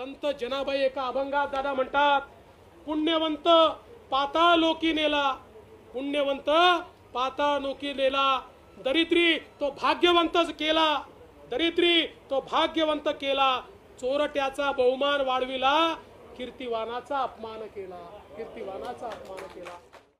संत जनाबाई एका अभंगात दादा म्हणतात पुण्यवंत पाता लोकी नेला पुण्यवंत पाता लोकी नेला दरिद्री तो भाग्यवंतच केला दरिद्री तो भाग्यवंत केला चोरट्याचा बहुमान वाढविला कीर्तिवानाचा अपमान केला कीर्तिवानाचा अपमान केला